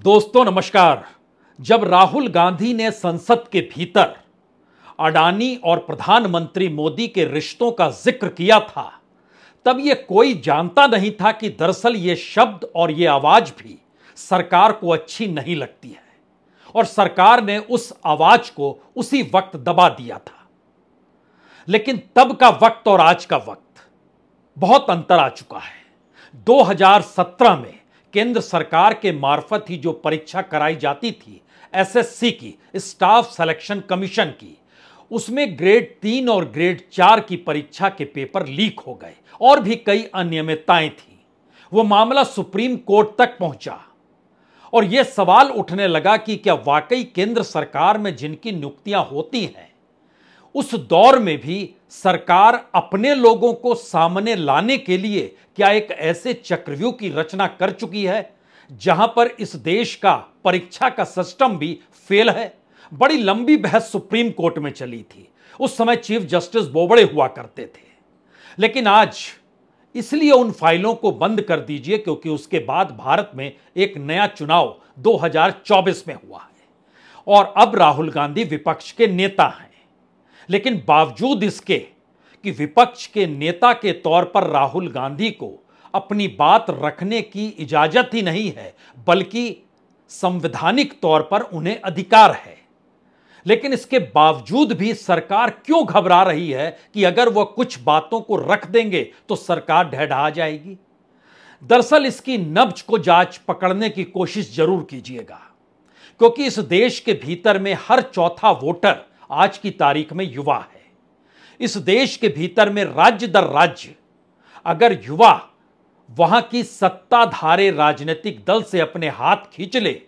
दोस्तों नमस्कार जब राहुल गांधी ने संसद के भीतर अडानी और प्रधानमंत्री मोदी के रिश्तों का जिक्र किया था तब ये कोई जानता नहीं था कि दरअसल ये शब्द और ये आवाज भी सरकार को अच्छी नहीं लगती है और सरकार ने उस आवाज को उसी वक्त दबा दिया था लेकिन तब का वक्त और आज का वक्त बहुत अंतर आ चुका है 2017 में केंद्र सरकार के मार्फत ही जो परीक्षा कराई जाती थी एसएससी की स्टाफ सिलेक्शन कमीशन की उसमें ग्रेड तीन और ग्रेड चार की परीक्षा के पेपर लीक हो गए और भी कई अनियमितताएं थी वो मामला सुप्रीम कोर्ट तक पहुंचा और यह सवाल उठने लगा कि क्या वाकई केंद्र सरकार में जिनकी नियुक्तियां होती हैं उस दौर में भी सरकार अपने लोगों को सामने लाने के लिए क्या एक ऐसे चक्रव्यूह की रचना कर चुकी है जहां पर इस देश का परीक्षा का सिस्टम भी फेल है बड़ी लंबी बहस सुप्रीम कोर्ट में चली थी उस समय चीफ जस्टिस बोबड़े हुआ करते थे लेकिन आज इसलिए उन फाइलों को बंद कर दीजिए क्योंकि उसके बाद भारत में एक नया चुनाव 2024 में हुआ है और अब राहुल गांधी विपक्ष के नेता हैं लेकिन बावजूद इसके कि विपक्ष के नेता के तौर पर राहुल गांधी को अपनी बात रखने की इजाजत ही नहीं है बल्कि संवैधानिक तौर पर उन्हें अधिकार है लेकिन इसके बावजूद भी सरकार क्यों घबरा रही है कि अगर वह कुछ बातों को रख देंगे तो सरकार ढहढ़ा जाएगी दरअसल इसकी नब्ज को जांच पकड़ने की कोशिश जरूर कीजिएगा क्योंकि इस देश के भीतर में हर चौथा वोटर आज की तारीख में युवा है इस देश के भीतर में राज्य दर राज्य अगर युवा वहां की सत्ताधारे राजनीतिक दल से अपने हाथ खींच ले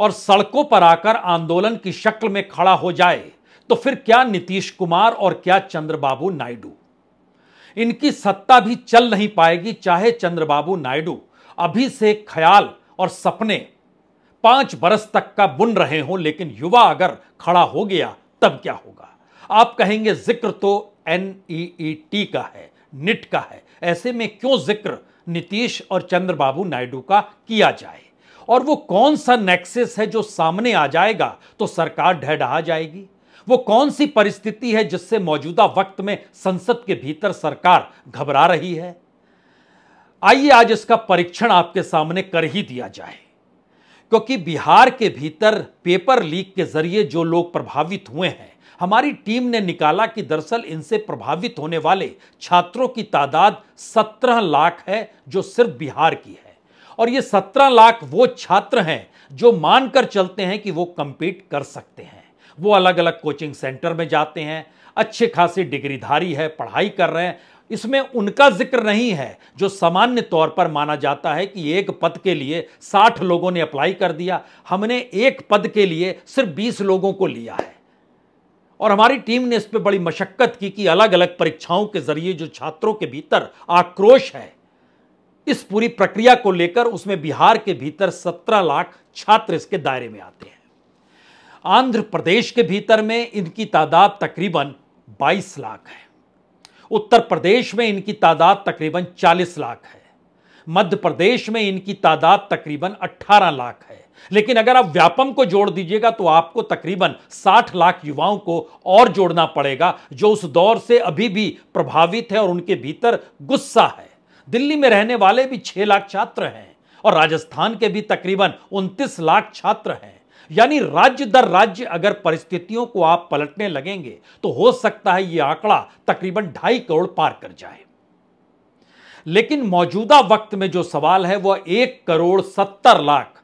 और सड़कों पर आकर आंदोलन की शक्ल में खड़ा हो जाए तो फिर क्या नीतीश कुमार और क्या चंद्रबाबू नायडू इनकी सत्ता भी चल नहीं पाएगी चाहे चंद्रबाबू नायडू अभी से ख्याल और सपने पांच बरस तक का बुन रहे हों लेकिन युवा अगर खड़ा हो गया तब क्या होगा आप कहेंगे जिक्र तो एन ई टी का है निट का है ऐसे में क्यों जिक्र नीतीश और चंद्रबाबू नायडू का किया जाए और वो कौन सा नेक्सेस है जो सामने आ जाएगा तो सरकार ढहडहा जाएगी वो कौन सी परिस्थिति है जिससे मौजूदा वक्त में संसद के भीतर सरकार घबरा रही है आइए आज इसका परीक्षण आपके सामने कर ही दिया जाए क्योंकि बिहार के भीतर पेपर लीक के जरिए जो लोग प्रभावित हुए हैं हमारी टीम ने निकाला कि दरअसल इनसे प्रभावित होने वाले छात्रों की तादाद 17 लाख है जो सिर्फ बिहार की है और ये 17 लाख वो छात्र हैं जो मानकर चलते हैं कि वो कंपीट कर सकते हैं वो अलग अलग कोचिंग सेंटर में जाते हैं अच्छे खासे डिग्रीधारी है पढ़ाई कर रहे हैं इसमें उनका जिक्र नहीं है जो सामान्य तौर पर माना जाता है कि एक पद के लिए 60 लोगों ने अप्लाई कर दिया हमने एक पद के लिए सिर्फ 20 लोगों को लिया है और हमारी टीम ने इस पर बड़ी मशक्क़त की कि अलग अलग परीक्षाओं के जरिए जो छात्रों के भीतर आक्रोश है इस पूरी प्रक्रिया को लेकर उसमें बिहार के भीतर सत्रह लाख छात्र इसके दायरे में आते हैं आंध्र प्रदेश के भीतर में इनकी तादाद तकरीबन 22 लाख है उत्तर प्रदेश में इनकी तादाद तकरीबन 40 लाख है मध्य प्रदेश में इनकी तादाद तकरीबन 18 लाख है लेकिन अगर आप व्यापम को जोड़ दीजिएगा तो आपको तकरीबन 60 लाख युवाओं को और जोड़ना पड़ेगा जो उस दौर से अभी भी प्रभावित है और उनके भीतर गुस्सा है दिल्ली में रहने वाले भी 6 लाख छात्र हैं और राजस्थान के भी तकरीबन 29 लाख छात्र हैं यानी राज्य दर राज्य अगर परिस्थितियों को आप पलटने लगेंगे तो हो सकता है यह आंकड़ा तकरीबन ढाई करोड़ पार कर जाए लेकिन मौजूदा वक्त में जो सवाल है वह एक करोड़ सत्तर लाख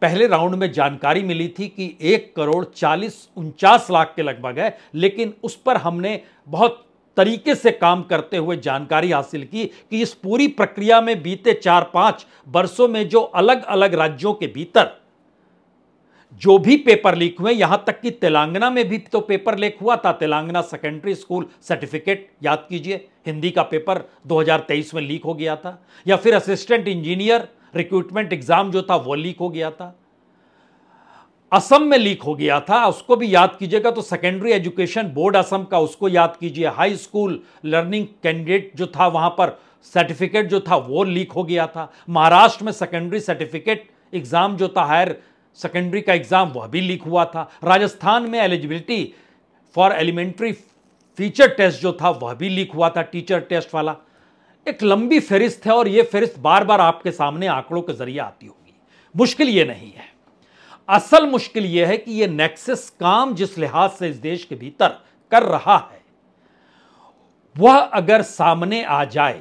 पहले राउंड में जानकारी मिली थी कि एक करोड़ चालीस उनचास लाख के लगभग है लेकिन उस पर हमने बहुत तरीके से काम करते हुए जानकारी हासिल की कि इस पूरी प्रक्रिया में बीते चार पांच वर्षों में जो अलग अलग राज्यों के भीतर जो भी पेपर लीक हुए यहां तक कि तेलंगाना में भी तो पेपर लीक हुआ था तेलंगाना सेकेंडरी स्कूल सर्टिफिकेट याद कीजिए हिंदी का पेपर 2023 में लीक हो गया था या फिर असिस्टेंट इंजीनियर रिक्रूटमेंट एग्जाम जो था वो लीक हो गया था असम में लीक हो गया था उसको भी याद कीजिएगा तो सेकेंडरी एजुकेशन बोर्ड असम का उसको याद कीजिए हाई स्कूल लर्निंग कैंडिडेट जो था वहां पर सर्टिफिकेट जो था वो लीक हो गया था महाराष्ट्र में सेकेंडरी सर्टिफिकेट एग्जाम जो था हायर सेकेंडरी का एग्ज़ाम वह भी लीक हुआ था राजस्थान में eligibility for elementary feature test जो था वह भी लीक हुआ था टीचर टेस्ट वाला एक लंबी फहरिस्त है और यह फहरिस्त बार बार आपके सामने आंकड़ों के जरिए आती होगी मुश्किल ये नहीं है असल मुश्किल यह है कि यह नेक्सेस काम जिस लिहाज से इस देश के भीतर कर रहा है वह अगर सामने आ जाए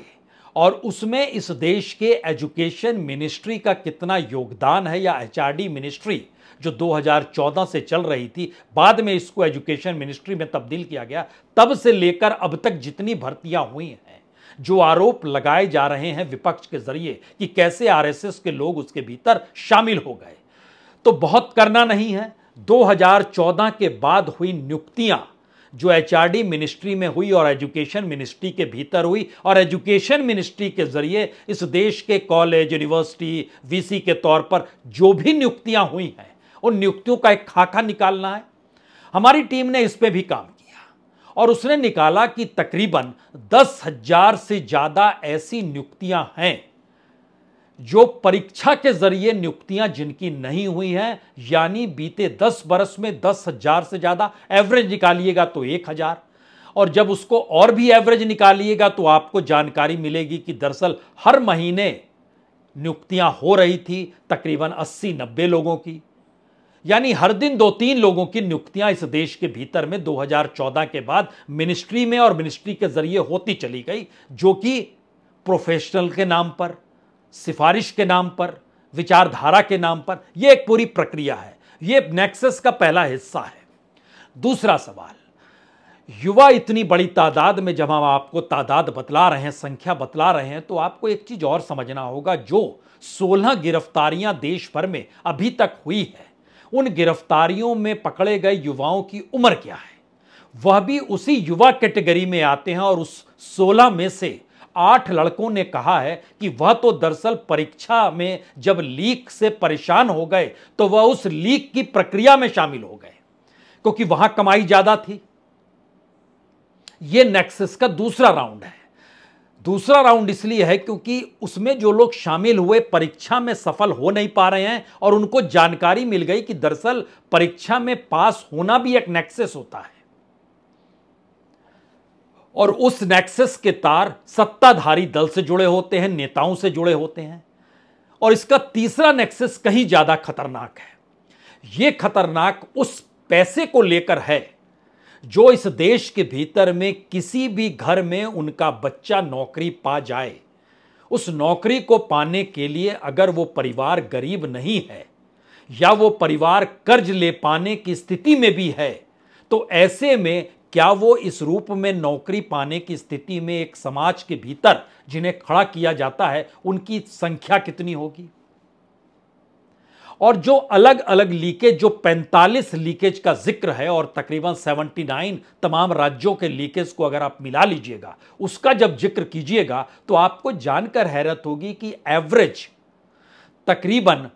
और उसमें इस देश के एजुकेशन मिनिस्ट्री का कितना योगदान है या एच मिनिस्ट्री जो 2014 से चल रही थी बाद में इसको एजुकेशन मिनिस्ट्री में तब्दील किया गया तब से लेकर अब तक जितनी भर्तियां हुई हैं जो आरोप लगाए जा रहे हैं विपक्ष के जरिए कि कैसे आरएसएस के लोग उसके भीतर शामिल हो गए तो बहुत करना नहीं है 2014 के बाद हुई नियुक्तियां जो एचआरडी मिनिस्ट्री में हुई और एजुकेशन मिनिस्ट्री के भीतर हुई और एजुकेशन मिनिस्ट्री के जरिए इस देश के कॉलेज यूनिवर्सिटी वीसी के तौर पर जो भी नियुक्तियां हुई हैं उन नियुक्तियों का एक खाका निकालना है हमारी टीम ने इस पर भी काम किया और उसने निकाला कि तकरीबन दस हजार से ज़्यादा ऐसी नियुक्तियां हैं जो परीक्षा के जरिए नियुक्तियां जिनकी नहीं हुई हैं यानी बीते दस बरस में दस हजार से ज्यादा एवरेज निकालिएगा तो एक हजार और जब उसको और भी एवरेज निकालिएगा तो आपको जानकारी मिलेगी कि दरअसल हर महीने नियुक्तियां हो रही थी तकरीबन 80-90 लोगों की यानी हर दिन दो तीन लोगों की नियुक्तियां इस देश के भीतर में 2014 के बाद मिनिस्ट्री में और मिनिस्ट्री के जरिए होती चली गई जो कि प्रोफेशनल के नाम पर सिफारिश के नाम पर विचारधारा के नाम पर यह एक पूरी प्रक्रिया है यह नेक्सस का पहला हिस्सा है दूसरा सवाल युवा इतनी बड़ी तादाद में जब हम आपको तादाद बतला रहे हैं संख्या बतला रहे हैं तो आपको एक चीज और समझना होगा जो 16 गिरफ्तारियां देश भर में अभी तक हुई है उन गिरफ्तारियों में पकड़े गए युवाओं की उम्र क्या है वह भी उसी युवा कैटेगरी में आते हैं और उस 16 में से आठ लड़कों ने कहा है कि वह तो दरअसल परीक्षा में जब लीक से परेशान हो गए तो वह उस लीक की प्रक्रिया में शामिल हो गए क्योंकि वहां कमाई ज्यादा थी यह नेक्सस का दूसरा राउंड है दूसरा राउंड इसलिए है क्योंकि उसमें जो लोग शामिल हुए परीक्षा में सफल हो नहीं पा रहे हैं और उनको जानकारी मिल गई कि दरअसल परीक्षा में पास होना भी एक नेक्सेस होता है और उस नेक्सस के तार सत्ताधारी दल से जुड़े होते हैं नेताओं से जुड़े होते हैं और इसका तीसरा नेक्सस कहीं ज़्यादा खतरनाक है यह खतरनाक उस पैसे को लेकर है जो इस देश के भीतर में किसी भी घर में उनका बच्चा नौकरी पा जाए उस नौकरी को पाने के लिए अगर वो परिवार गरीब नहीं है या वो परिवार कर्ज ले पाने की स्थिति में भी है तो ऐसे में क्या वो इस रूप में नौकरी पाने की स्थिति में एक समाज के भीतर जिन्हें खड़ा किया जाता है उनकी संख्या कितनी होगी और जो अलग अलग लीकेज जो 45 लीकेज का जिक्र है और तकरीबन 79 तमाम राज्यों के लीकेज को अगर आप मिला लीजिएगा उसका जब जिक्र कीजिएगा तो आपको जानकर हैरत होगी कि एवरेज तकरीबन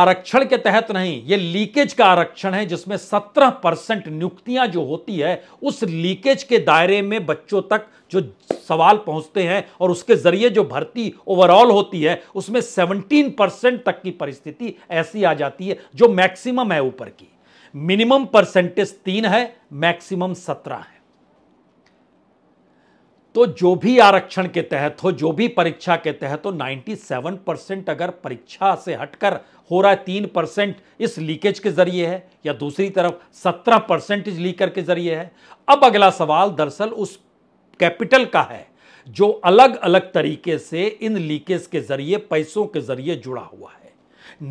आरक्षण के तहत नहीं ये लीकेज का आरक्षण है जिसमें 17 परसेंट नियुक्तियां जो होती है उस लीकेज के दायरे में बच्चों तक जो सवाल पहुंचते हैं और उसके जरिए जो भर्ती ओवरऑल होती है उसमें 17 परसेंट तक की परिस्थिति ऐसी आ जाती है जो मैक्सिमम है ऊपर की मिनिमम परसेंटेज तीन है मैक्सिमम सत्रह है तो जो भी आरक्षण के तहत हो जो भी परीक्षा के तहत हो 97 परसेंट अगर परीक्षा से हटकर हो रहा है तीन परसेंट इस लीकेज के जरिए है या दूसरी तरफ सत्रह इस लीकर के जरिए है अब अगला सवाल दरअसल उस कैपिटल का है जो अलग अलग तरीके से इन लीकेज के जरिए पैसों के जरिए जुड़ा हुआ है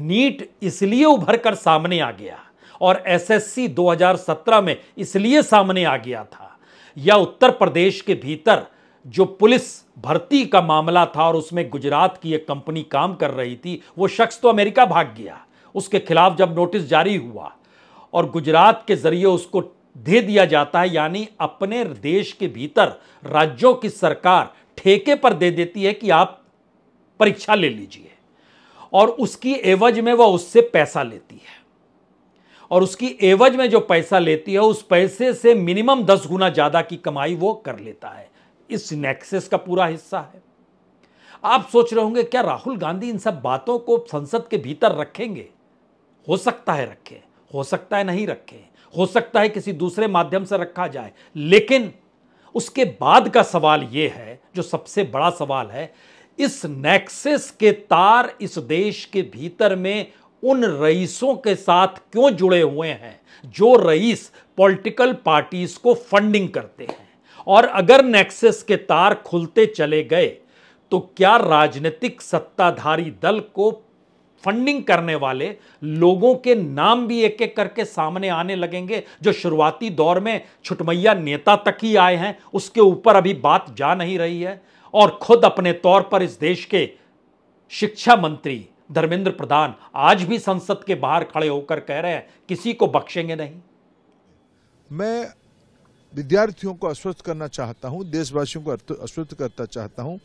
नीट इसलिए उभर कर सामने आ गया और एसएससी 2017 में इसलिए सामने आ गया था या उत्तर प्रदेश के भीतर जो पुलिस भर्ती का मामला था और उसमें गुजरात की एक कंपनी काम कर रही थी वो शख्स तो अमेरिका भाग गया उसके खिलाफ जब नोटिस जारी हुआ और गुजरात के जरिए उसको दे दिया जाता है यानी अपने देश के भीतर राज्यों की सरकार ठेके पर दे देती है कि आप परीक्षा ले लीजिए और उसकी एवज में वह उससे पैसा लेती है और उसकी एवज में जो पैसा लेती है उस पैसे से मिनिमम दस गुना ज़्यादा की कमाई वो कर लेता है इस नेक्सेस का पूरा हिस्सा है आप सोच रहे होंगे क्या राहुल गांधी इन सब बातों को संसद के भीतर रखेंगे हो सकता है रखें हो सकता है नहीं रखें हो सकता है किसी दूसरे माध्यम से रखा जाए लेकिन उसके बाद का सवाल यह है जो सबसे बड़ा सवाल है इस नेक्सेस के तार इस देश के भीतर में उन रईसों के साथ क्यों जुड़े हुए हैं जो रईस पॉलिटिकल पार्टीज को फंडिंग करते हैं और अगर नेक्सस के तार खुलते चले गए तो क्या राजनीतिक सत्ताधारी दल को फंडिंग करने वाले लोगों के नाम भी एक एक करके सामने आने लगेंगे जो शुरुआती दौर में छुटमैया नेता तक ही आए हैं उसके ऊपर अभी बात जा नहीं रही है और खुद अपने तौर पर इस देश के शिक्षा मंत्री धर्मेंद्र प्रधान आज भी संसद के बाहर खड़े होकर कह रहे हैं किसी को बख्शेंगे नहीं मैं विद्यार्थियों को अस्वस्थ करना चाहता हूं देशवासियों को अस्वस्थ करता चाहता हूं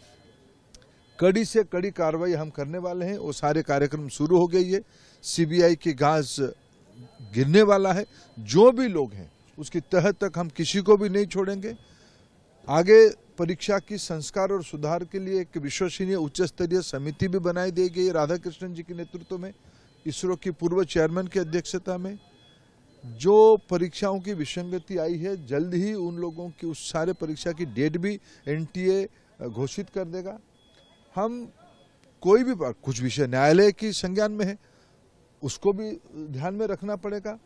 कड़ी से कड़ी कार्रवाई हम करने वाले हैं वो सारे कार्यक्रम शुरू हो गई है सीबीआई की गाज गिरने वाला है जो भी लोग हैं उसकी तह तक हम किसी को भी नहीं छोड़ेंगे आगे परीक्षा की संस्कार और सुधार के लिए एक विश्वसनीय उच्च स्तरीय समिति भी बनाई दी गई राधा कृष्णन जी के नेतृत्व में इसरो की पूर्व चेयरमैन की अध्यक्षता में जो परीक्षाओं की विसंगति आई है जल्द ही उन लोगों की उस सारे परीक्षा की डेट भी एनटीए घोषित कर देगा हम कोई भी कुछ विषय न्यायालय की संज्ञान में है उसको भी ध्यान में रखना पड़ेगा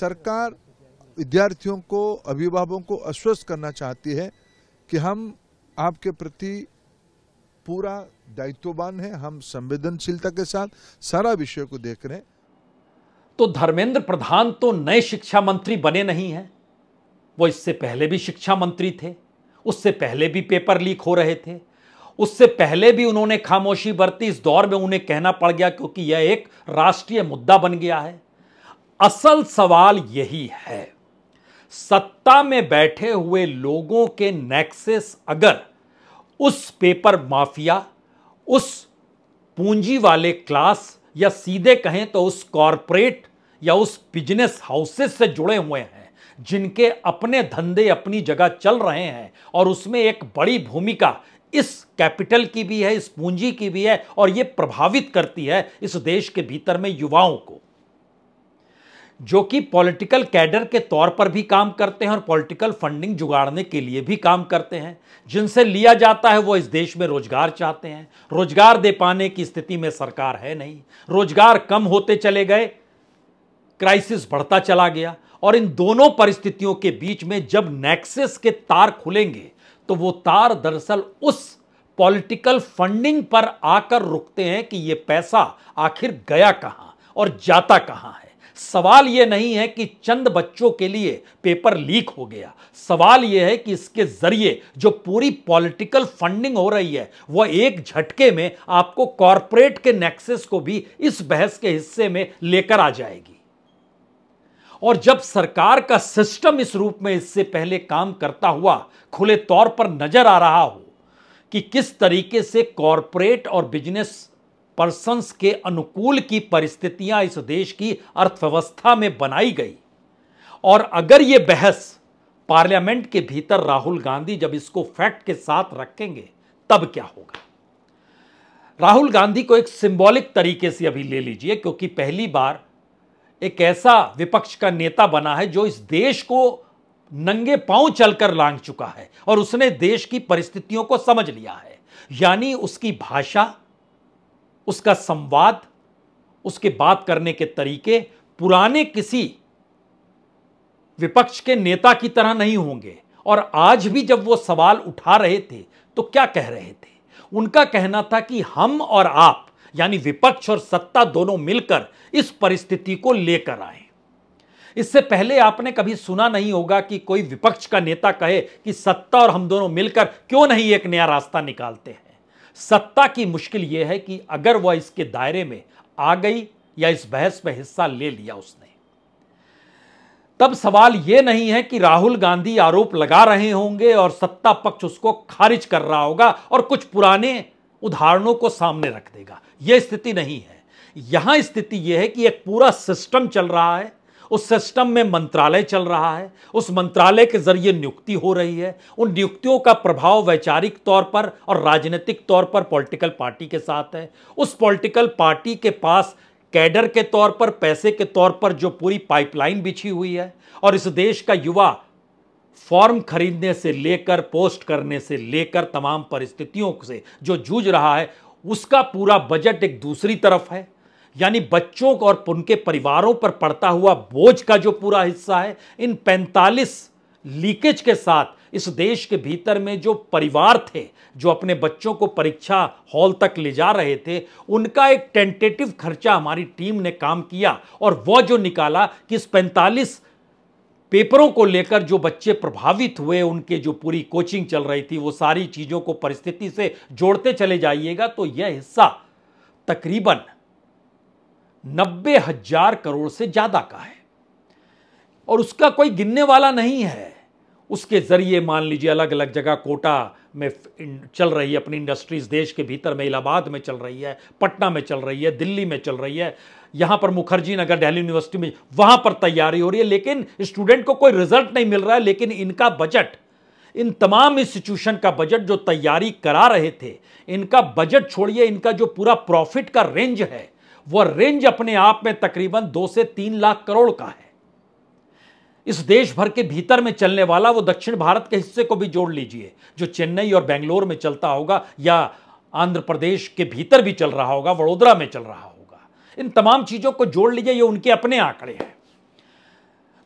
सरकार विद्यार्थियों को अभिभावकों को आश्वस्त करना चाहती है कि हम आपके प्रति पूरा दायित्ववान है हम संवेदनशीलता के साथ सारा विषय को देख रहे हैं तो धर्मेंद्र प्रधान तो नए शिक्षा मंत्री बने नहीं हैं वो इससे पहले भी शिक्षा मंत्री थे उससे पहले भी पेपर लीक हो रहे थे उससे पहले भी उन्होंने खामोशी बरती इस दौर में उन्हें कहना पड़ गया क्योंकि यह एक राष्ट्रीय मुद्दा बन गया है असल सवाल यही है सत्ता में बैठे हुए लोगों के नेक्सेस अगर उस पेपर माफिया उस पूंजी वाले क्लास या सीधे कहें तो उस कॉरपोरेट या उस बिजनेस हाउसेस से जुड़े हुए हैं जिनके अपने धंधे अपनी जगह चल रहे हैं और उसमें एक बड़ी भूमिका इस कैपिटल की भी है इस पूंजी की भी है और ये प्रभावित करती है इस देश के भीतर में युवाओं को जो कि पॉलिटिकल कैडर के तौर पर भी काम करते हैं और पॉलिटिकल फंडिंग जुगाड़ने के लिए भी काम करते हैं जिनसे लिया जाता है वो इस देश में रोजगार चाहते हैं रोजगार दे पाने की स्थिति में सरकार है नहीं रोजगार कम होते चले गए क्राइसिस बढ़ता चला गया और इन दोनों परिस्थितियों के बीच में जब नेक्सेस के तार खुलेंगे तो वो तार दरअसल उस पॉलिटिकल फंडिंग पर आकर रुकते हैं कि ये पैसा आखिर गया कहां और जाता कहां है सवाल यह नहीं है कि चंद बच्चों के लिए पेपर लीक हो गया सवाल यह है कि इसके जरिए जो पूरी पॉलिटिकल फंडिंग हो रही है वह एक झटके में आपको कॉरपोरेट के नेक्सेस को भी इस बहस के हिस्से में लेकर आ जाएगी और जब सरकार का सिस्टम इस रूप में इससे पहले काम करता हुआ खुले तौर पर नजर आ रहा हो कि किस तरीके से कॉरपोरेट और बिजनेस पर्सन्स के अनुकूल की परिस्थितियां इस देश की अर्थव्यवस्था में बनाई गई और अगर ये बहस पार्लियामेंट के भीतर राहुल गांधी जब इसको फैक्ट के साथ रखेंगे तब क्या होगा राहुल गांधी को एक सिंबॉलिक तरीके से अभी ले लीजिए क्योंकि पहली बार एक ऐसा विपक्ष का नेता बना है जो इस देश को नंगे पांव चलकर लांग चुका है और उसने देश की परिस्थितियों को समझ लिया है यानी उसकी भाषा उसका संवाद उसके बात करने के तरीके पुराने किसी विपक्ष के नेता की तरह नहीं होंगे और आज भी जब वो सवाल उठा रहे थे तो क्या कह रहे थे उनका कहना था कि हम और आप यानी विपक्ष और सत्ता दोनों मिलकर इस परिस्थिति को लेकर आए इससे पहले आपने कभी सुना नहीं होगा कि कोई विपक्ष का नेता कहे कि सत्ता और हम दोनों मिलकर क्यों नहीं एक नया रास्ता निकालते हैं सत्ता की मुश्किल यह है कि अगर वह इसके दायरे में आ गई या इस बहस में हिस्सा ले लिया उसने तब सवाल यह नहीं है कि राहुल गांधी आरोप लगा रहे होंगे और सत्ता पक्ष उसको खारिज कर रहा होगा और कुछ पुराने उदाहरणों को सामने रख देगा यह स्थिति नहीं है यहां स्थिति यह है कि एक पूरा सिस्टम चल रहा है उस सिस्टम में मंत्रालय चल रहा है उस मंत्रालय के जरिए नियुक्ति हो रही है उन नियुक्तियों का प्रभाव वैचारिक तौर पर और राजनीतिक तौर पर पॉलिटिकल पार्टी के साथ है उस पॉलिटिकल पार्टी के पास कैडर के तौर पर पैसे के तौर पर जो पूरी पाइपलाइन बिछी हुई है और इस देश का युवा फॉर्म खरीदने से लेकर पोस्ट करने से लेकर तमाम परिस्थितियों से जो जूझ रहा है उसका पूरा बजट एक दूसरी तरफ है यानी बच्चों और उनके परिवारों पर पड़ता हुआ बोझ का जो पूरा हिस्सा है इन 45 लीकेज के साथ इस देश के भीतर में जो परिवार थे जो अपने बच्चों को परीक्षा हॉल तक ले जा रहे थे उनका एक टेंटेटिव खर्चा हमारी टीम ने काम किया और वह जो निकाला कि इस पैंतालीस पेपरों को लेकर जो बच्चे प्रभावित हुए उनके जो पूरी कोचिंग चल रही थी वो सारी चीज़ों को परिस्थिति से जोड़ते चले जाइएगा तो यह हिस्सा तकरीबन नब्बे हजार करोड़ से ज्यादा का है और उसका कोई गिनने वाला नहीं है उसके जरिए मान लीजिए अलग अलग जगह कोटा में चल रही है अपनी इंडस्ट्रीज देश के भीतर में इलाहाबाद में चल रही है पटना में चल रही है दिल्ली में चल रही है यहां पर मुखर्जी नगर दिल्ली यूनिवर्सिटी में वहां पर तैयारी हो रही है लेकिन स्टूडेंट को कोई रिजल्ट नहीं मिल रहा है लेकिन इनका बजट इन तमाम इंस्टीट्यूशन का बजट जो तैयारी करा रहे थे इनका बजट छोड़िए इनका जो पूरा प्रॉफिट का रेंज है वह रेंज अपने आप में तकरीबन दो से तीन लाख करोड़ का है इस देश भर के भीतर में चलने वाला वो दक्षिण भारत के हिस्से को भी जोड़ लीजिए जो चेन्नई और बेंगलोर में चलता होगा या आंध्र प्रदेश के भीतर भी चल रहा होगा वडोदरा में चल रहा होगा इन तमाम चीज़ों को जोड़ लीजिए ये उनके अपने आंकड़े हैं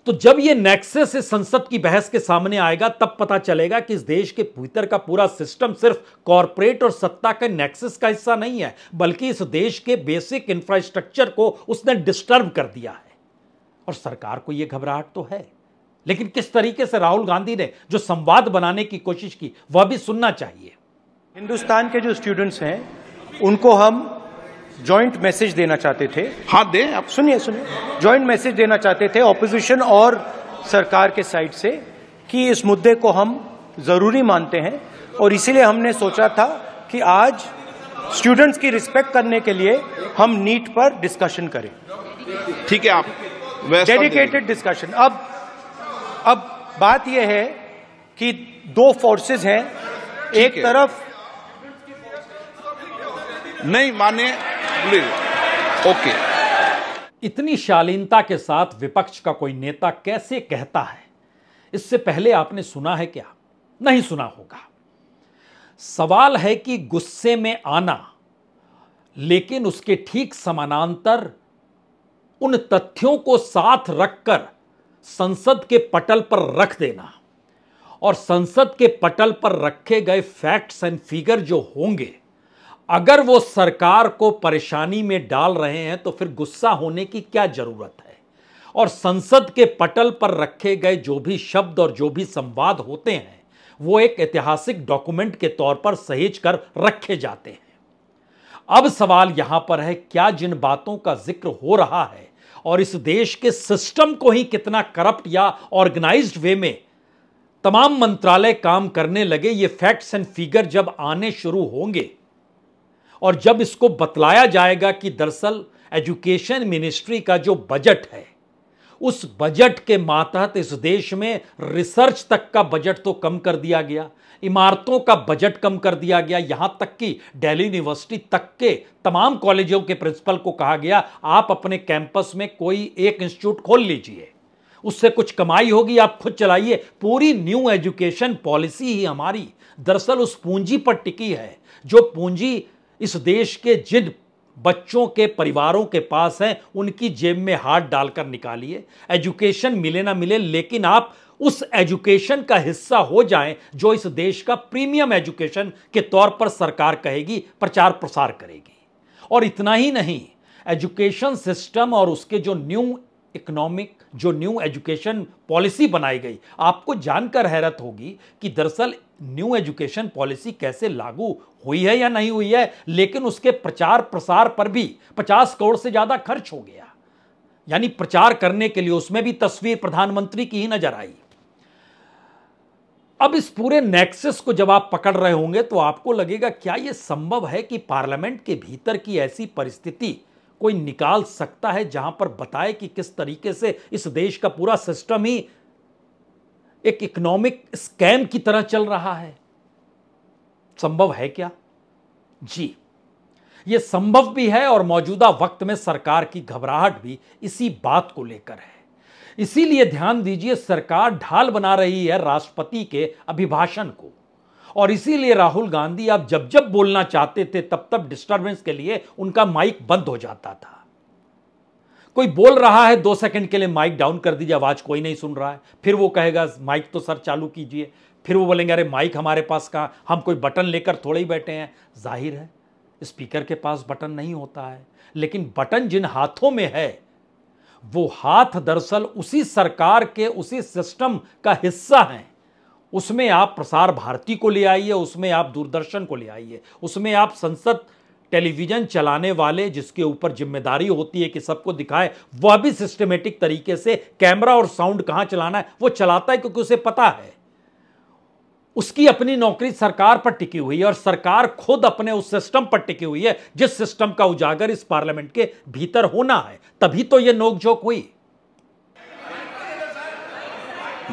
तो जब ये नेक्सेस इस संसद की बहस के सामने आएगा तब पता चलेगा कि इस देश के भीतर का पूरा सिस्टम सिर्फ कॉरपोरेट और सत्ता के नेक्सेस का हिस्सा नहीं है बल्कि इस देश के बेसिक इंफ्रास्ट्रक्चर को उसने डिस्टर्ब कर दिया है और सरकार को यह घबराहट तो है लेकिन किस तरीके से राहुल गांधी ने जो संवाद बनाने की कोशिश की वह भी सुनना चाहिए हिंदुस्तान के जो स्टूडेंट्स हैं उनको हम ज्वाइंट मैसेज देना चाहते थे हाँ दे आप सुनिए सुनिए ज्वाइंट मैसेज देना चाहते थे ऑपोजिशन और सरकार के साइड से कि इस मुद्दे को हम जरूरी मानते हैं और इसीलिए हमने सोचा था कि आज स्टूडेंट्स की रिस्पेक्ट करने के लिए हम नीट पर डिस्कशन करें ठीक है आप डेडिकेटेड डिस्कशन अब अब बात यह है कि दो फोर्सेस हैं एक तरफ नहीं माने बिलीव ओके इतनी शालीनता के साथ विपक्ष का कोई नेता कैसे कहता है इससे पहले आपने सुना है क्या नहीं सुना होगा सवाल है कि गुस्से में आना लेकिन उसके ठीक समानांतर उन तथ्यों को साथ रखकर संसद के पटल पर रख देना और संसद के पटल पर रखे गए फैक्ट्स एंड फिगर जो होंगे अगर वो सरकार को परेशानी में डाल रहे हैं तो फिर गुस्सा होने की क्या जरूरत है और संसद के पटल पर रखे गए जो भी शब्द और जो भी संवाद होते हैं वो एक ऐतिहासिक डॉक्यूमेंट के तौर पर सहेज कर रखे जाते हैं अब सवाल यहां पर है क्या जिन बातों का जिक्र हो रहा है और इस देश के सिस्टम को ही कितना करप्ट या ऑर्गेनाइज्ड वे में तमाम मंत्रालय काम करने लगे ये फैक्ट्स एंड फिगर जब आने शुरू होंगे और जब इसको बतलाया जाएगा कि दरअसल एजुकेशन मिनिस्ट्री का जो बजट है उस बजट के मातहत इस देश में रिसर्च तक का बजट तो कम कर दिया गया इमारतों का बजट कम कर दिया गया यहां तक कि दिल्ली यूनिवर्सिटी तक के तमाम कॉलेजों के प्रिंसिपल को कहा गया आप अपने कैंपस में कोई एक इंस्टीट्यूट खोल लीजिए उससे कुछ कमाई होगी आप खुद चलाइए पूरी न्यू एजुकेशन पॉलिसी ही हमारी दरअसल उस पूंजी पर टिकी है जो पूंजी इस देश के जिन बच्चों के परिवारों के पास हैं उनकी जेब में हाथ डालकर निकालिए एजुकेशन मिले ना मिले लेकिन आप उस एजुकेशन का हिस्सा हो जाएं जो इस देश का प्रीमियम एजुकेशन के तौर पर सरकार कहेगी प्रचार प्रसार करेगी और इतना ही नहीं एजुकेशन सिस्टम और उसके जो न्यू इकोनॉमिक जो न्यू एजुकेशन पॉलिसी बनाई गई आपको जानकर हैरत होगी कि दरअसल न्यू एजुकेशन पॉलिसी कैसे लागू हुई है या नहीं हुई है लेकिन उसके प्रचार प्रसार पर भी 50 करोड़ से ज़्यादा खर्च हो गया यानी प्रचार करने के लिए उसमें भी तस्वीर प्रधानमंत्री की ही नजर आई अब इस पूरे नेक्सस को जब आप पकड़ रहे होंगे तो आपको लगेगा क्या यह संभव है कि पार्लियामेंट के भीतर की ऐसी परिस्थिति कोई निकाल सकता है जहां पर बताए कि किस तरीके से इस देश का पूरा सिस्टम ही एक इकोनॉमिक स्कैम की तरह चल रहा है संभव है क्या जी यह संभव भी है और मौजूदा वक्त में सरकार की घबराहट भी इसी बात को लेकर है इसीलिए ध्यान दीजिए सरकार ढाल बना रही है राष्ट्रपति के अभिभाषण को और इसीलिए राहुल गांधी आप जब जब बोलना चाहते थे तब तब डिस्टरबेंस के लिए उनका माइक बंद हो जाता था कोई बोल रहा है दो सेकंड के लिए माइक डाउन कर दीजिए आवाज़ कोई नहीं सुन रहा है फिर वो कहेगा माइक तो सर चालू कीजिए फिर वो बोलेंगे अरे माइक हमारे पास कहाँ हम कोई बटन लेकर थोड़े ही बैठे हैं जाहिर है स्पीकर के पास बटन नहीं होता है लेकिन बटन जिन हाथों में है वो हाथ दरअसल उसी सरकार के उसी सिस्टम का हिस्सा हैं उसमें आप प्रसार भारती को ले आइए उसमें आप दूरदर्शन को ले आइए उसमें आप संसद टेलीविज़न चलाने वाले जिसके ऊपर जिम्मेदारी होती है कि सबको दिखाए वह भी सिस्टमेटिक तरीके से कैमरा और साउंड कहां चलाना है वो चलाता है क्योंकि उसे पता है उसकी अपनी नौकरी सरकार पर टिकी हुई है और सरकार खुद अपने उस सिस्टम पर टिकी हुई है जिस सिस्टम का उजागर इस पार्लियामेंट के भीतर होना है तभी तो यह नोकझोंक हुई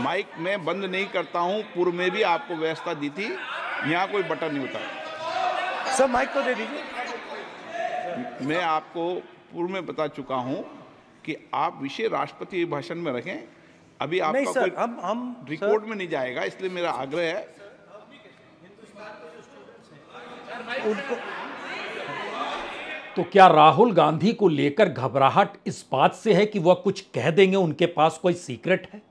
माइक मैं बंद नहीं करता हूं पूर्व में भी आपको व्यवस्था दी थी यहां कोई बटन नहीं होता सर माइक तो दे दीजिए मैं आपको पूर्व में बता चुका हूं कि आप विषय राष्ट्रपति भाषण में रखें अभी आपका सर, हम हम रिकॉर्ड में नहीं जाएगा इसलिए मेरा आग्रह है उनको तो क्या राहुल गांधी को लेकर घबराहट इस बात से है कि वह कुछ कह देंगे उनके पास कोई सीक्रेट है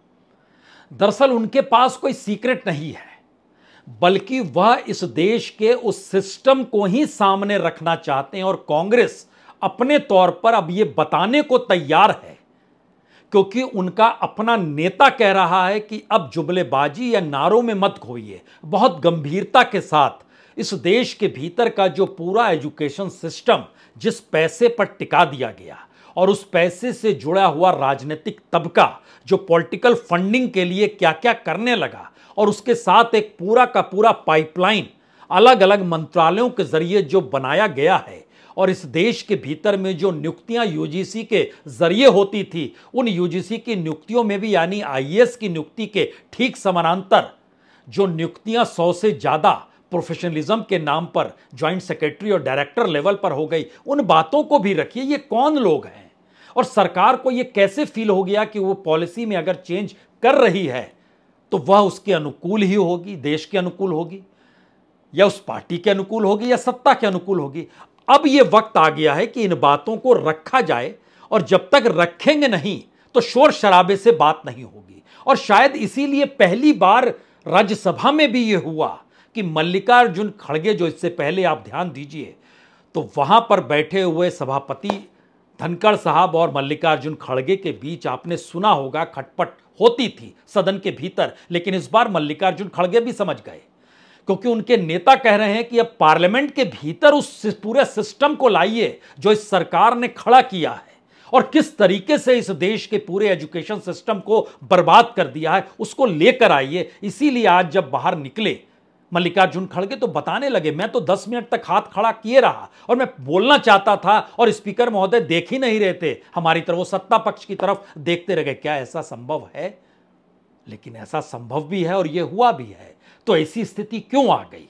दरअसल उनके पास कोई सीक्रेट नहीं है बल्कि वह इस देश के उस सिस्टम को ही सामने रखना चाहते हैं और कांग्रेस अपने तौर पर अब यह बताने को तैयार है क्योंकि उनका अपना नेता कह रहा है कि अब जुबलेबाजी या नारों में मत खोइए बहुत गंभीरता के साथ इस देश के भीतर का जो पूरा एजुकेशन सिस्टम जिस पैसे पर टिका दिया गया और उस पैसे से जुड़ा हुआ राजनीतिक तबका जो पॉलिटिकल फंडिंग के लिए क्या क्या करने लगा और उसके साथ एक पूरा का पूरा पाइपलाइन अलग अलग मंत्रालयों के जरिए जो बनाया गया है और इस देश के भीतर में जो नियुक्तियां यूजीसी के जरिए होती थी उन यूजीसी की नियुक्तियों में भी यानी आईएएस e की नियुक्ति के ठीक समानांतर जो नियुक्तियां सौ से ज़्यादा प्रोफेशनलिज्म के नाम पर ज्वाइंट सेक्रेटरी और डायरेक्टर लेवल पर हो गई उन बातों को भी रखिए ये कौन लोग हैं और सरकार को ये कैसे फील हो गया कि वो पॉलिसी में अगर चेंज कर रही है तो वह उसके अनुकूल ही होगी देश के अनुकूल होगी या उस पार्टी के अनुकूल होगी या सत्ता के अनुकूल होगी अब यह वक्त आ गया है कि इन बातों को रखा जाए और जब तक रखेंगे नहीं तो शोर शराबे से बात नहीं होगी और शायद इसीलिए पहली बार राज्यसभा में भी ये हुआ कि मल्लिकार्जुन खड़गे जो इससे पहले आप ध्यान दीजिए तो वहां पर बैठे हुए सभापति धनखड़ साहब और मल्लिकार्जुन खड़गे के बीच आपने सुना होगा खटपट होती थी सदन के भीतर लेकिन इस बार मल्लिकार्जुन खड़गे भी समझ गए क्योंकि उनके नेता कह रहे हैं कि अब पार्लियामेंट के भीतर उस पूरे सिस्टम को लाइए जो इस सरकार ने खड़ा किया है और किस तरीके से इस देश के पूरे एजुकेशन सिस्टम को बर्बाद कर दिया है उसको लेकर आइए इसीलिए आज जब बाहर निकले मल्लिकार्जुन खड़गे तो बताने लगे मैं तो 10 मिनट तक हाथ खड़ा किए रहा और मैं बोलना चाहता था और स्पीकर महोदय देख ही नहीं रहते हमारी तरफ वो सत्ता पक्ष की तरफ देखते रह गए क्या ऐसा संभव है लेकिन ऐसा संभव भी है और ये हुआ भी है तो ऐसी स्थिति क्यों आ गई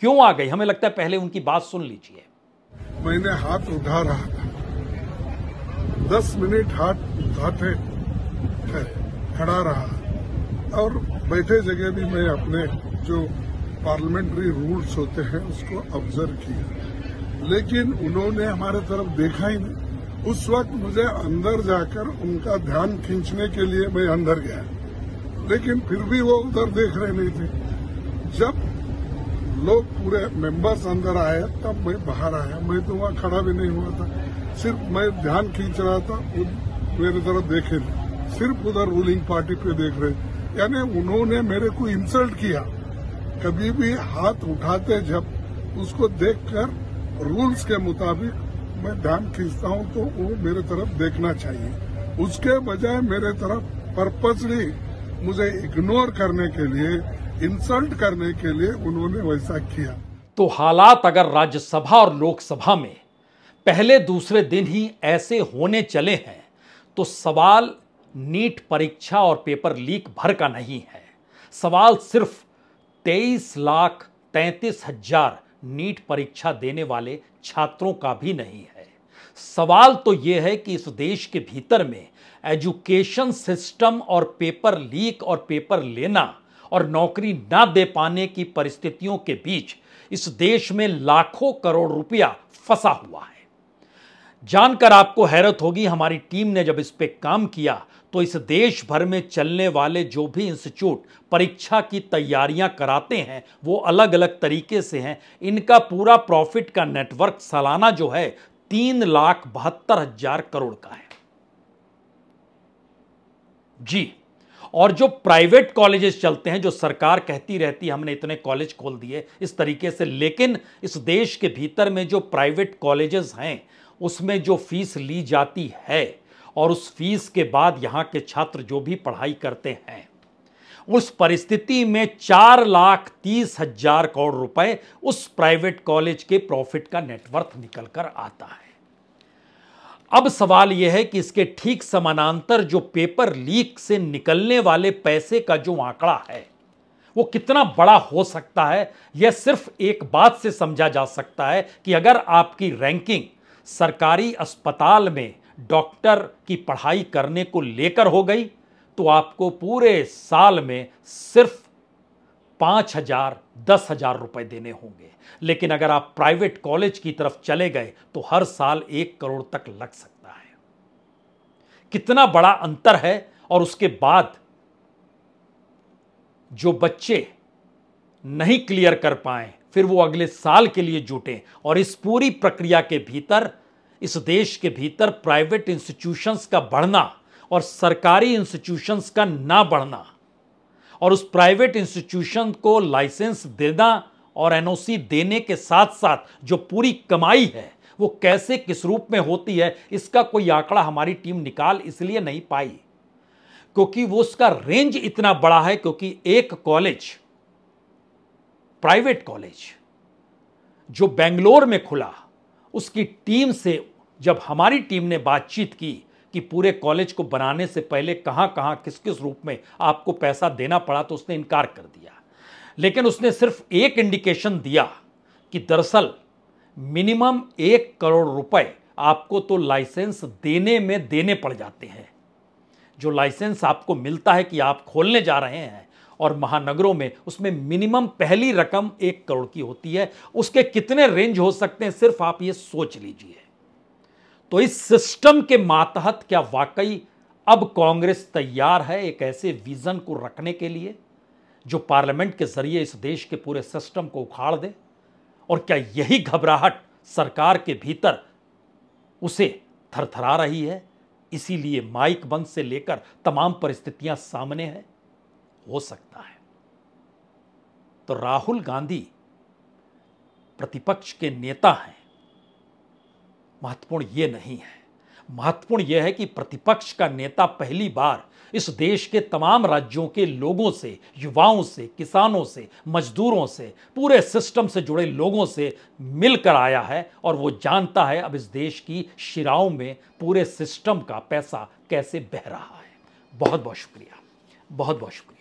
क्यों आ गई हमें लगता है पहले उनकी बात सुन लीजिए मैंने हाथ उठा रहा था दस मिनट हाथ उठाते खड़ा रहा और बैठे जगह भी मैं अपने जो पार्लियामेंट्री रूल्स होते हैं उसको ऑब्जर्व किया लेकिन उन्होंने हमारे तरफ देखा ही नहीं उस वक्त मुझे अंदर जाकर उनका ध्यान खींचने के लिए मैं अंदर गया लेकिन फिर भी वो उधर देख रहे नहीं थे जब लोग पूरे मेंबर्स अंदर आए तब मैं बाहर आया मैं तो वहां खड़ा भी नहीं हुआ था सिर्फ मैं ध्यान खींच रहा था मेरी तरफ देखे सिर्फ उधर रूलिंग पार्टी पे देख रहे यानी उन्होंने मेरे को इंसल्ट किया कभी भी हाथ उठाते जब उसको देखकर रूल्स के मुताबिक मैं ध्यान खींचता हूं तो वो मेरे तरफ देखना चाहिए उसके बजाय मेरे तरफ पर्पजली मुझे इग्नोर करने के लिए इंसल्ट करने के लिए उन्होंने वैसा किया तो हालात अगर राज्यसभा और लोकसभा में पहले दूसरे दिन ही ऐसे होने चले हैं तो सवाल नीट परीक्षा और पेपर लीक भर का नहीं है सवाल सिर्फ तेईस लाख तैंतीस हजार नीट परीक्षा देने वाले छात्रों का भी नहीं है सवाल तो ये है कि इस देश के भीतर में एजुकेशन सिस्टम और पेपर लीक और पेपर लेना और नौकरी ना दे पाने की परिस्थितियों के बीच इस देश में लाखों करोड़ रुपया फंसा हुआ है जानकर आपको हैरत होगी हमारी टीम ने जब इस पर काम किया तो इस देश भर में चलने वाले जो भी इंस्टीट्यूट परीक्षा की तैयारियां कराते हैं वो अलग अलग तरीके से हैं इनका पूरा प्रॉफिट का नेटवर्क सालाना जो है तीन लाख बहत्तर हजार करोड़ का है जी और जो प्राइवेट कॉलेजेस चलते हैं जो सरकार कहती रहती है हमने इतने कॉलेज खोल दिए इस तरीके से लेकिन इस देश के भीतर में जो प्राइवेट कॉलेजेस हैं उसमें जो फीस ली जाती है और उस फीस के बाद यहाँ के छात्र जो भी पढ़ाई करते हैं उस परिस्थिति में चार लाख तीस हजार करोड़ रुपए उस प्राइवेट कॉलेज के प्रॉफिट का नेटवर्थ निकल कर आता है अब सवाल यह है कि इसके ठीक समानांतर जो पेपर लीक से निकलने वाले पैसे का जो आंकड़ा है वो कितना बड़ा हो सकता है यह सिर्फ एक बात से समझा जा सकता है कि अगर आपकी रैंकिंग सरकारी अस्पताल में डॉक्टर की पढ़ाई करने को लेकर हो गई तो आपको पूरे साल में सिर्फ पाँच हजार दस हजार रुपए देने होंगे लेकिन अगर आप प्राइवेट कॉलेज की तरफ चले गए तो हर साल एक करोड़ तक लग सकता है कितना बड़ा अंतर है और उसके बाद जो बच्चे नहीं क्लियर कर पाए फिर वो अगले साल के लिए जुटे और इस पूरी प्रक्रिया के भीतर इस देश के भीतर प्राइवेट इंस्टीट्यूशंस का बढ़ना और सरकारी इंस्टीट्यूशंस का ना बढ़ना और उस प्राइवेट इंस्टीट्यूशन को लाइसेंस देना और एनओसी देने के साथ साथ जो पूरी कमाई है वो कैसे किस रूप में होती है इसका कोई आंकड़ा हमारी टीम निकाल इसलिए नहीं पाई क्योंकि वो उसका रेंज इतना बड़ा है क्योंकि एक कॉलेज प्राइवेट कॉलेज जो बेंगलोर में खुला उसकी टीम से जब हमारी टीम ने बातचीत की कि पूरे कॉलेज को बनाने से पहले कहाँ कहाँ किस किस रूप में आपको पैसा देना पड़ा तो उसने इनकार कर दिया लेकिन उसने सिर्फ एक इंडिकेशन दिया कि दरअसल मिनिमम एक करोड़ रुपए आपको तो लाइसेंस देने में देने पड़ जाते हैं जो लाइसेंस आपको मिलता है कि आप खोलने जा रहे हैं और महानगरों में उसमें मिनिमम पहली रकम एक करोड़ की होती है उसके कितने रेंज हो सकते हैं सिर्फ आप ये सोच लीजिए तो इस सिस्टम के मातहत क्या वाकई अब कांग्रेस तैयार है एक ऐसे विजन को रखने के लिए जो पार्लियामेंट के जरिए इस देश के पूरे सिस्टम को उखाड़ दे और क्या यही घबराहट सरकार के भीतर उसे थरथरा रही है इसीलिए माइक बंद से लेकर तमाम परिस्थितियां सामने हैं हो सकता है तो राहुल गांधी प्रतिपक्ष के नेता हैं महत्वपूर्ण यह नहीं है महत्वपूर्ण यह है कि प्रतिपक्ष का नेता पहली बार इस देश के तमाम राज्यों के लोगों से युवाओं से किसानों से मजदूरों से पूरे सिस्टम से जुड़े लोगों से मिलकर आया है और वो जानता है अब इस देश की शिराओं में पूरे सिस्टम का पैसा कैसे बह रहा है बहुत बहुत शुक्रिया बहुत बहुत शुक्रिया